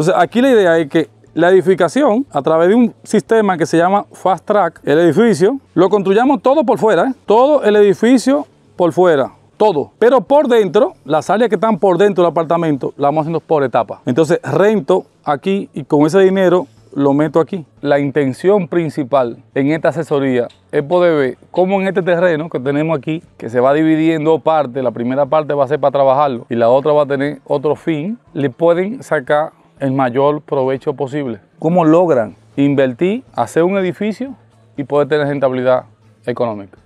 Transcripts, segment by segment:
Entonces aquí la idea es que la edificación, a través de un sistema que se llama Fast Track, el edificio, lo construyamos todo por fuera, ¿eh? todo el edificio por fuera, todo. Pero por dentro, las áreas que están por dentro del apartamento, las vamos haciendo por etapa. Entonces rento aquí y con ese dinero lo meto aquí. La intención principal en esta asesoría es poder ver cómo en este terreno que tenemos aquí, que se va dividiendo en partes, la primera parte va a ser para trabajarlo y la otra va a tener otro fin, le pueden sacar el mayor provecho posible. ¿Cómo logran invertir, hacer un edificio y poder tener rentabilidad económica?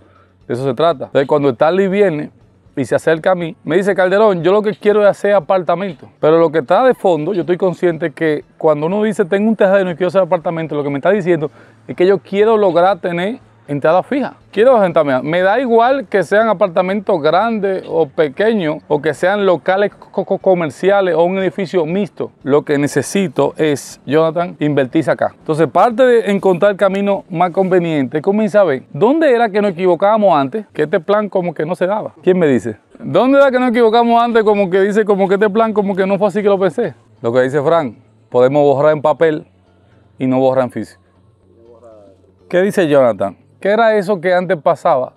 De eso se trata. De cuando Stanley viene y se acerca a mí, me dice, Calderón, yo lo que quiero es hacer apartamento. Pero lo que está de fondo, yo estoy consciente que cuando uno dice, tengo un terreno y quiero hacer apartamento, lo que me está diciendo es que yo quiero lograr tener entrada fija. Quiero rentarme. Me da igual que sean apartamentos grandes o pequeños o que sean locales comerciales o un edificio mixto. Lo que necesito es, Jonathan, invertirse acá. Entonces, parte de encontrar el camino más conveniente, comienza a ver dónde era que nos equivocábamos antes, que este plan como que no se daba. ¿Quién me dice? ¿Dónde era que nos equivocamos antes? Como que dice, como que este plan como que no fue así que lo pensé. Lo que dice Frank, podemos borrar en papel y no borrar en físico. ¿Qué dice Jonathan? ¿Qué era eso que antes pasaba?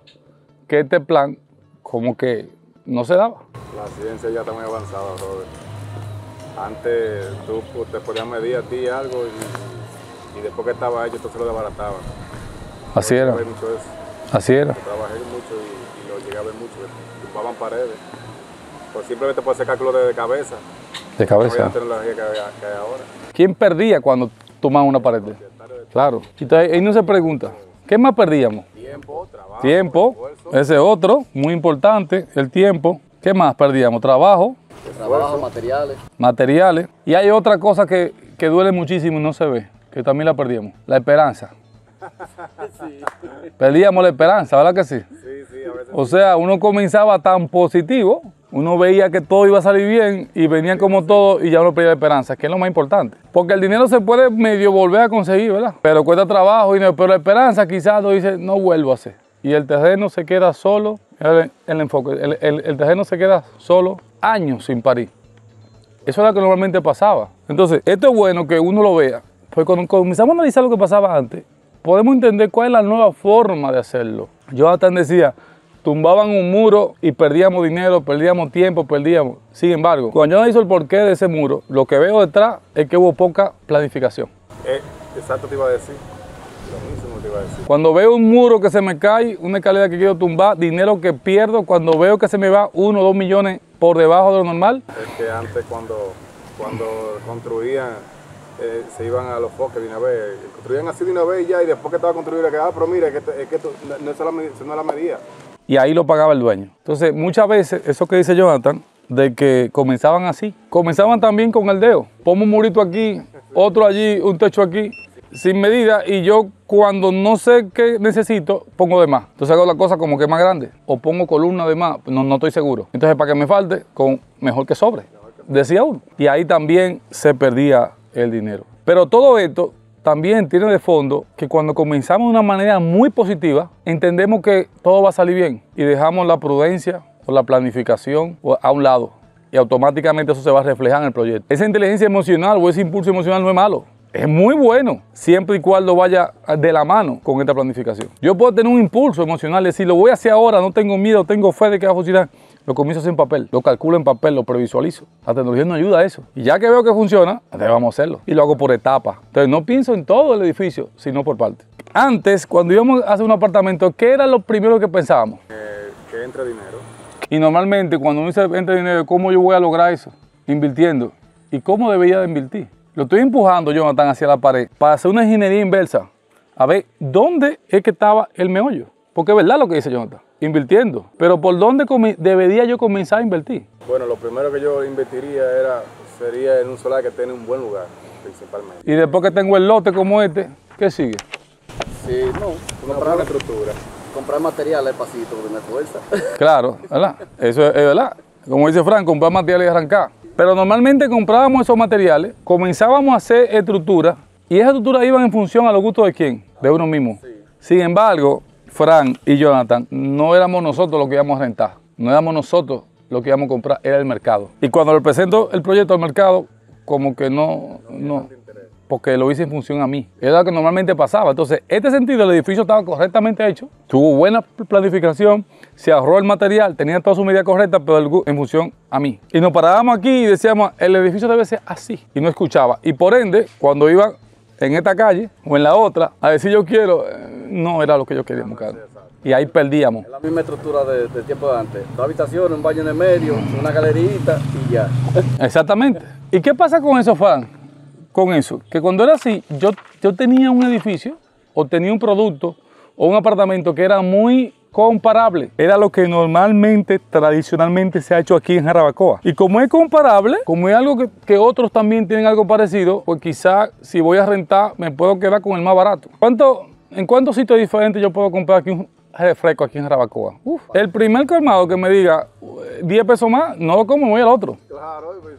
Que este plan como que no se daba. La ciencia ya está muy avanzada, Robert. Antes tú pues, te podías medir a ti algo y, y, después que estaba hecho tú se lo desbaratabas. Así era. Así era. Yo trabajé mucho y, lo llegué a ver mucho, Tupaban paredes. Pues simplemente puede hacer cálculo de, de cabeza. De cabeza. que, que hay ahora. ¿Quién perdía cuando tomaba una pared? Claro. Y ahí no se pregunta. ¿Qué más perdíamos? Tiempo, trabajo. Tiempo, ese otro, muy importante, el tiempo. ¿Qué más perdíamos? Trabajo. Trabajo, materiales. Materiales. Y hay otra cosa que, duele muchísimo y no se ve, que también la perdíamos, la esperanza. Perdíamos la esperanza, ¿verdad que sí? Sí, sí, a veces. O sea, uno comenzaba tan positivo uno veía que todo iba a salir bien y venían como todo y ya uno perdía esperanza, que es lo más importante. Porque el dinero se puede medio volver a conseguir, ¿verdad? Pero cuesta trabajo, y pero la esperanza quizás lo dice, no vuelvo a hacer. Y el terreno se queda solo, el, enfoque, el, terreno se queda solo años sin parir. Eso era lo que normalmente pasaba. Entonces, esto es bueno que uno lo vea. porque cuando comenzamos a analizar lo que pasaba antes, podemos entender cuál es la nueva forma de hacerlo. Yo hasta decía, tumbaban un muro y perdíamos dinero, perdíamos tiempo, perdíamos. Sin embargo, cuando yo analizo el porqué de ese muro, lo que veo detrás es que hubo poca planificación. Eh, exacto te iba a decir. Lo mismo te iba a decir. Cuando veo un muro que se me cae, una escalera que quiero tumbar, dinero que pierdo, cuando veo que se me va uno o dos millones por debajo de lo normal. Es que antes cuando, construían eh, se iban a los foques, de una vez. Construían así de una vez y ya, y después que estaba construido, que, ah, pero mira, es que la, no es la medida y ahí lo pagaba el dueño. Entonces, muchas veces, eso que dice Jonathan, de que comenzaban así, comenzaban también con el dedo. Pongo un murito aquí, otro allí, un techo aquí, sin medida, y yo cuando no sé qué necesito, pongo de más. Entonces hago la cosa como que más grande, o pongo columna de más, no, no estoy seguro. Entonces, para que me falte, con mejor que sobre, decía uno. Y ahí también se perdía el dinero. Pero todo esto también tiene de fondo que cuando comenzamos de una manera muy positiva, entendemos que todo va a salir bien y dejamos la prudencia o la planificación a un lado y automáticamente eso se va a reflejar en el proyecto. Esa inteligencia emocional o ese impulso emocional no es malo. Es muy bueno, siempre y cuando vaya de la mano con esta planificación. Yo puedo tener un impulso emocional, decir, lo voy a hacer ahora, no tengo miedo, tengo fe de que va a funcionar lo comienzo en papel, lo calculo en papel, lo previsualizo. La tecnología no ayuda a eso. Y ya que veo que funciona, vamos hacerlo. Y lo hago por etapas. Entonces no pienso en todo el edificio, sino por parte. Antes, cuando íbamos a hacer un apartamento, ¿qué era lo primero que pensábamos? que entra dinero. Y normalmente cuando uno dice entra dinero, ¿cómo yo voy a lograr eso? Invirtiendo. ¿Y cómo debería de invertir? Lo estoy empujando, Jonathan, hacia la pared para hacer una ingeniería inversa. A ver, ¿dónde es que estaba el meollo? Porque es verdad lo que dice Jonathan invirtiendo. Pero ¿por dónde debería yo comenzar a invertir? Bueno, lo primero que yo invertiría era, sería en un solar que tenga un buen lugar, principalmente. Y después que tengo el lote como este, ¿qué sigue? Sí, no, comprar estructura. Comprar materiales pasito de una fuerza. Claro, ¿verdad? Eso es, verdad. Como dice Frank, comprar materiales y arrancar. Pero normalmente comprábamos esos materiales, comenzábamos a hacer estructura, y esas estructuras iban en función a los gustos de quién, de uno mismo. Sin embargo, Fran y Jonathan, no éramos nosotros los que íbamos a rentar, no éramos nosotros los que íbamos a comprar, era el mercado. Y cuando le presento el proyecto al mercado, como que no, no, porque lo hice en función a mí. Era lo que normalmente pasaba. Entonces, este sentido el edificio estaba correctamente hecho, tuvo buena planificación, se ahorró el material, tenía toda su medida correcta, pero en función a mí. Y nos parábamos aquí y decíamos, el edificio debe ser así. Y no escuchaba. Y por ende, cuando iban en esta calle o en la otra a ver si yo quiero, eh, no era lo que yo quería buscar. Y ahí perdíamos. la misma estructura del de tiempo de antes. Dos habitaciones, un baño en el medio, una galerita y ya. Exactamente. ¿Y qué pasa con eso, Fan? Con eso. Que cuando era así, yo, yo tenía un edificio o tenía un producto o un apartamento que era muy comparable. Era lo que normalmente, tradicionalmente se ha hecho aquí en Jarabacoa. Y como es comparable, como es algo que, otros también tienen algo parecido, pues quizá si voy a rentar me puedo quedar con el más barato. ¿Cuánto, ¿En cuántos sitios diferentes yo puedo comprar aquí un refresco aquí en Jarabacoa? El primer colmado que me diga 10 eh, pesos más, no lo como, voy al otro. Claro, pues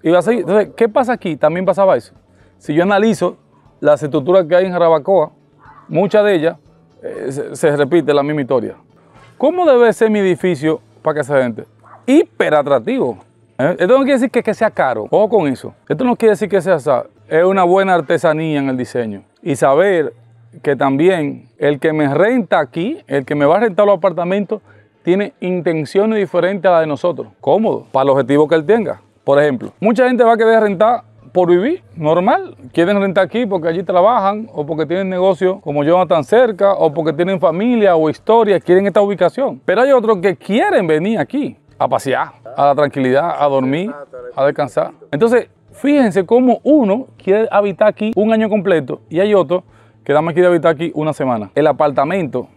y va a seguir. Entonces, ¿qué pasa aquí? También pasaba eso. Si yo analizo las estructuras que hay en Jarabacoa, muchas de ellas eh, se, repite la misma historia. ¿Cómo debe ser mi edificio para que se vente? Hiper atractivo. Eh, esto no quiere decir que, sea caro, ojo con eso. Esto no quiere decir que sea Es una buena artesanía en el diseño. Y saber que también el que me renta aquí, el que me va a rentar los apartamentos, tiene intenciones diferentes a las de nosotros. Cómodo, para el objetivo que él tenga. Por ejemplo, mucha gente va a querer rentar por vivir, normal. Quieren rentar aquí porque allí trabajan o porque tienen negocio como yo tan cerca o porque tienen familia o historia, quieren esta ubicación. Pero hay otros que quieren venir aquí a pasear, a la tranquilidad, a dormir, a descansar. Entonces, fíjense cómo uno quiere habitar aquí un año completo y hay otro que nada más quiere habitar aquí una semana. El apartamento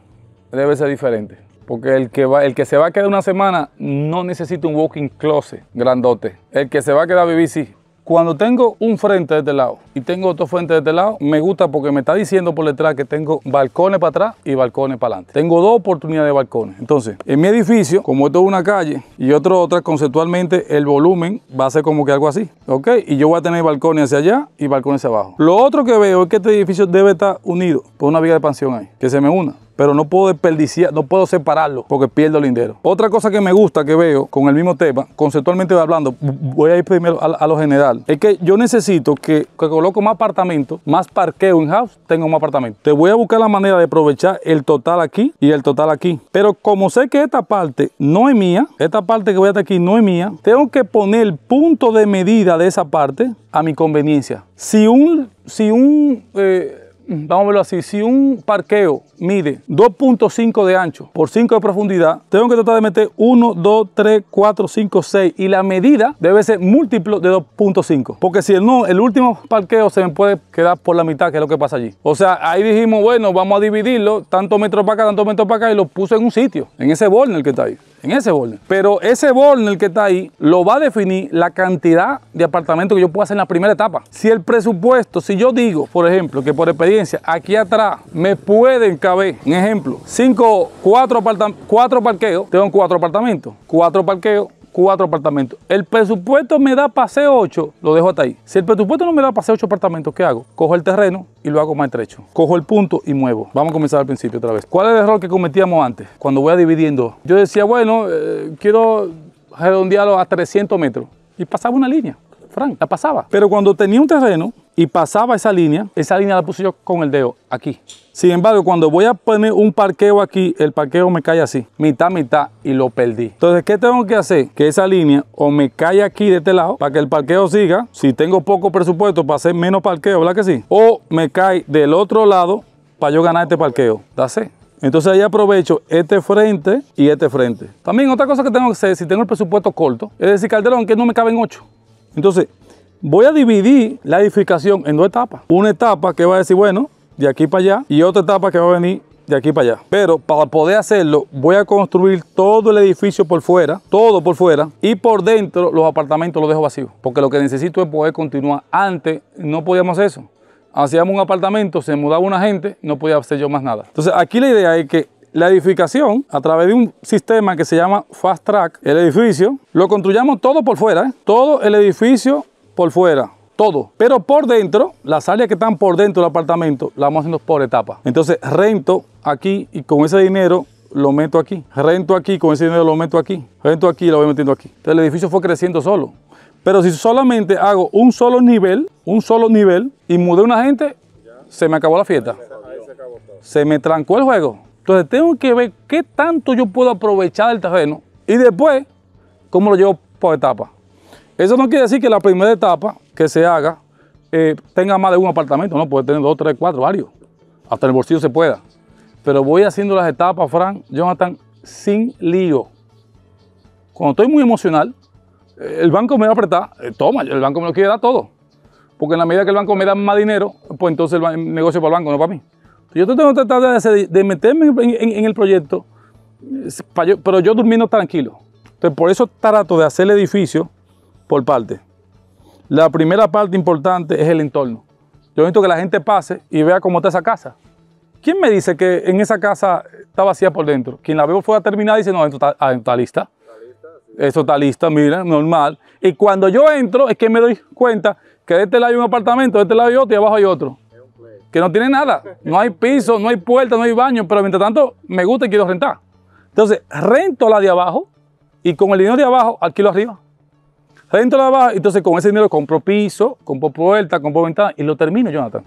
debe ser diferente. Porque el que, va, el que se va a quedar una semana no necesita un walking closet grandote. El que se va a quedar a vivir sí, cuando tengo un frente de este lado y tengo otro frente de este lado, me gusta porque me está diciendo por detrás que tengo balcones para atrás y balcones para adelante. Tengo dos oportunidades de balcones. Entonces, en mi edificio, como esto es una calle y otro otra, conceptualmente el volumen va a ser como que algo así. ¿Ok? Y yo voy a tener balcones hacia allá y balcones hacia abajo. Lo otro que veo es que este edificio debe estar unido por una viga de expansión ahí, que se me una pero no puedo desperdiciar, no puedo separarlo porque pierdo el lindero. Otra cosa que me gusta que veo con el mismo tema, conceptualmente hablando, voy a ir primero a, lo general, es que yo necesito que, que coloco más apartamentos más parqueo en house, Tenga más apartamento. Te voy a buscar la manera de aprovechar el total aquí y el total aquí. Pero como sé que esta parte no es mía, esta parte que voy a aquí no es mía, tengo que poner el punto de medida de esa parte a mi conveniencia. Si un, si un eh, vamos a verlo así, si un parqueo mide 2.5 de ancho por 5 de profundidad, tengo que tratar de meter 1, 2, 3, 4, 5, 6 y la medida debe ser múltiplo de 2.5, porque si no, el último parqueo se me puede quedar por la mitad, que es lo que pasa allí. O sea, ahí dijimos, bueno, vamos a dividirlo, tanto metro para acá, tanto metro para acá y lo puse en un sitio, en ese borde el que está ahí en ese volumen Pero ese en el que está ahí lo va a definir la cantidad de apartamentos que yo pueda hacer en la primera etapa. Si el presupuesto, si yo digo, por ejemplo, que por experiencia, aquí atrás me pueden caber, un ejemplo, cinco, cuatro, cuatro parqueos, tengo cuatro apartamentos, cuatro parqueos, cuatro apartamentos. El presupuesto me da para ocho, lo dejo hasta ahí. Si el presupuesto no me da paseo ocho apartamentos, ¿qué hago? Cojo el terreno y lo hago más estrecho. Cojo el punto y muevo. Vamos a comenzar al principio otra vez. ¿Cuál es el error que cometíamos antes? Cuando voy a dividiendo, yo decía, bueno, eh, quiero redondearlo a 300 metros. Y pasaba una línea, Frank, la pasaba. Pero cuando tenía un terreno, y pasaba esa línea, esa línea la puse yo con el dedo aquí. Sin embargo, cuando voy a poner un parqueo aquí, el parqueo me cae así, mitad, mitad y lo perdí. Entonces, ¿qué tengo que hacer? Que esa línea o me cae aquí de este lado para que el parqueo siga, si tengo poco presupuesto para hacer menos parqueo, ¿verdad que sí? O me cae del otro lado para yo ganar este parqueo. Dase. Entonces ahí aprovecho este frente y este frente. También otra cosa que tengo que hacer, si tengo el presupuesto corto, es decir, Calderón, que no me caben 8. Entonces, Voy a dividir la edificación en dos etapas. Una etapa que va a decir, bueno, de aquí para allá, y otra etapa que va a venir de aquí para allá. Pero para poder hacerlo, voy a construir todo el edificio por fuera, todo por fuera, y por dentro los apartamentos los dejo vacíos, porque lo que necesito es poder continuar. Antes no podíamos hacer eso. Hacíamos un apartamento, se mudaba una gente, no podía hacer yo más nada. Entonces aquí la idea es que la edificación, a través de un sistema que se llama Fast Track, el edificio, lo construyamos todo por fuera, ¿eh? todo el edificio por fuera, todo. Pero por dentro, las áreas que están por dentro del apartamento, las vamos haciendo por etapa. Entonces rento aquí y con ese dinero lo meto aquí. Rento aquí, con ese dinero lo meto aquí. Rento aquí y lo voy metiendo aquí. Entonces el edificio fue creciendo solo. Pero si solamente hago un solo nivel, un solo nivel, y mudé una gente, se me acabó la fiesta. Se me trancó el juego. Entonces tengo que ver qué tanto yo puedo aprovechar del terreno y después cómo lo llevo por etapa. Eso no quiere decir que la primera etapa que se haga eh, tenga más de un apartamento, no, puede tener dos, tres, cuatro, varios, hasta el bolsillo se pueda. Pero voy haciendo las etapas, Frank, Jonathan, sin lío. Cuando estoy muy emocional, eh, el banco me va a apretar, eh, toma, el banco me lo quiere dar todo. Porque en la medida que el banco me da más dinero, pues entonces el negocio para el banco, no para mí. Yo tengo que tratar de, meterme en, el proyecto, pero yo durmiendo tranquilo. Entonces, por eso trato de hacer el edificio por parte. La primera parte importante es el entorno. Yo necesito que la gente pase y vea cómo está esa casa. ¿Quién me dice que en esa casa está vacía por dentro? Quien la veo fuera terminada dice, no, esto está, lista. Ah, está lista. Eso está lista, mira, normal. Y cuando yo entro es que me doy cuenta que de este lado hay un apartamento, de este lado hay otro y abajo hay otro. Que no tiene nada. No hay piso, no hay puerta, no hay baño, pero mientras tanto me gusta y quiero rentar. Entonces, rento la de abajo y con el dinero de abajo alquilo arriba dentro de la baja, entonces con ese dinero compro piso, compro puerta, compro ventana y lo termino, Jonathan.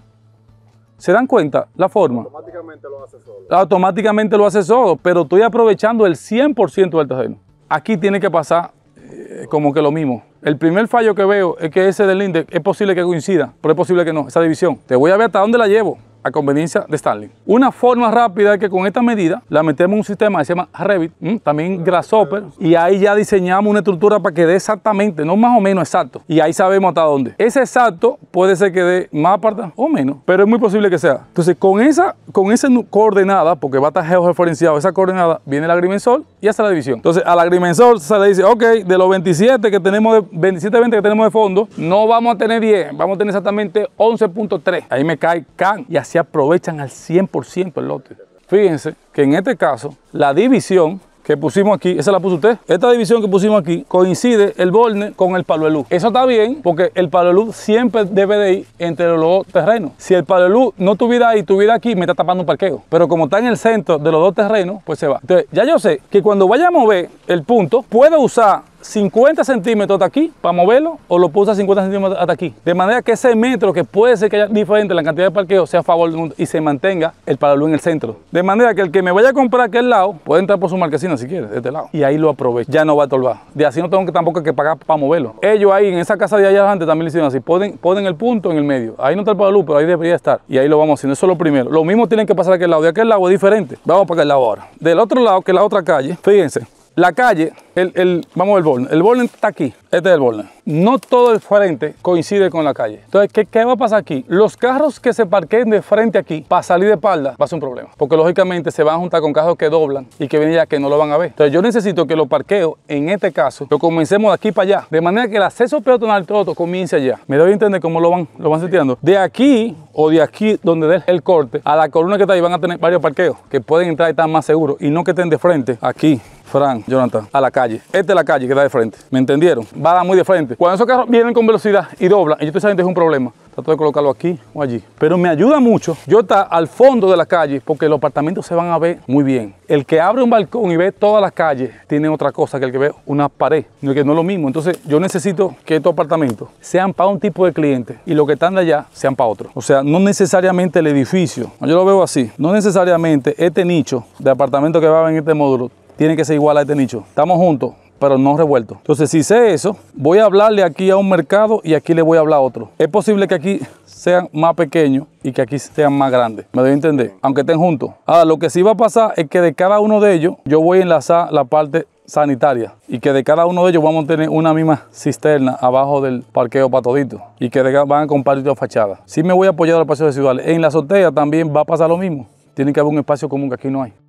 ¿Se dan cuenta la forma? Automáticamente lo hace solo. Automáticamente lo hace solo, pero estoy aprovechando el 100% del terreno. Aquí tiene que pasar eh, como que lo mismo. El primer fallo que veo es que ese del índice es posible que coincida, pero es posible que no, esa división. Te voy a ver hasta dónde la llevo a conveniencia de Starling. Una forma rápida es que con esta medida la metemos un sistema que se llama Revit, también Grasshopper, y ahí ya diseñamos una estructura para que dé exactamente, no más o menos exacto, y ahí sabemos hasta dónde. Ese exacto puede ser que dé más apartado o menos, pero es muy posible que sea. Entonces, con esa, con esa coordenada, porque va a estar georreferenciado esa coordenada, viene el agrimensor y hace la división. Entonces, al agrimensor se le dice, ok, de los 27 que tenemos, de, 27, 20 que tenemos de fondo, no vamos a tener 10, vamos a tener exactamente 11.3. Ahí me cae can y así se aprovechan al 100% el lote. Fíjense que en este caso la división que pusimos aquí, esa la puso usted. Esta división que pusimos aquí coincide el borne con el palo de luz. Eso está bien porque el palo de luz siempre debe de ir entre los dos terrenos. Si el palo de luz no estuviera ahí, Estuviera aquí, me está tapando un parqueo. Pero como está en el centro de los dos terrenos, pues se va. Entonces, ya yo sé que cuando vaya a mover el punto, puedo usar 50 centímetros hasta aquí para moverlo o lo puse a 50 centímetros hasta aquí. De manera que ese metro que puede ser que haya diferente la cantidad de parqueo sea a favor y se mantenga el paralú en el centro. De manera que el que me vaya a comprar aquel lado puede entrar por su marquesina si quiere, de este lado. Y ahí lo aprovecha. Ya no va a tolvar. De así no tengo que, tampoco que pagar para moverlo. Ellos ahí en esa casa de allá adelante también le hicieron así. Ponen, ponen el punto en el medio. Ahí no está el paralú, pero ahí debería estar. Y ahí lo vamos haciendo. Eso es lo primero. Lo mismo tienen que pasar a aquel lado. De aquel lado es diferente. Vamos para aquel lado ahora. Del otro lado, que es la otra calle, fíjense, la calle, el, el, vamos al el borne. El está aquí. Este es el borne. No todo el frente coincide con la calle. Entonces, ¿qué, va a pasar aquí? Los carros que se parqueen de frente aquí para salir de espalda va a ser un problema. Porque lógicamente se van a juntar con carros que doblan y que vienen ya que no lo van a ver. Entonces, yo necesito que los parqueos, en este caso, lo comencemos de aquí para allá. De manera que el acceso peatonal todo comience allá. Me doy a entender cómo lo van, lo van De aquí o de aquí donde dé el corte a la columna que está ahí van a tener varios parqueos que pueden entrar y estar más seguros y no que estén de frente aquí Fran, Jonathan, a la calle. Esta es la calle que da de frente. ¿Me entendieron? Va a dar muy de frente. Cuando esos carros vienen con velocidad y doblan, y estoy sabiendo que es un problema. Trato de colocarlo aquí o allí. Pero me ayuda mucho yo está al fondo de la calle porque los apartamentos se van a ver muy bien. El que abre un balcón y ve todas las calles tiene otra cosa que el que ve una pared, no, que no es lo mismo. Entonces yo necesito que estos apartamentos sean para un tipo de cliente y los que están de allá sean para otro. O sea, no necesariamente el edificio, yo lo veo así, no necesariamente este nicho de apartamento que va en este módulo tiene que ser igual a este nicho. Estamos juntos, pero no revueltos. Entonces, si sé eso, voy a hablarle aquí a un mercado y aquí le voy a hablar a otro. Es posible que aquí sean más pequeños y que aquí sean más grandes. Me doy a entender, aunque estén juntos. Ahora, lo que sí va a pasar es que de cada uno de ellos yo voy a enlazar la parte sanitaria y que de cada uno de ellos vamos a tener una misma cisterna abajo del parqueo para y que de, van a compartir fachadas. Si sí me voy a apoyar al de Ciudad, en la azotea también va a pasar lo mismo. Tiene que haber un espacio común que aquí no hay.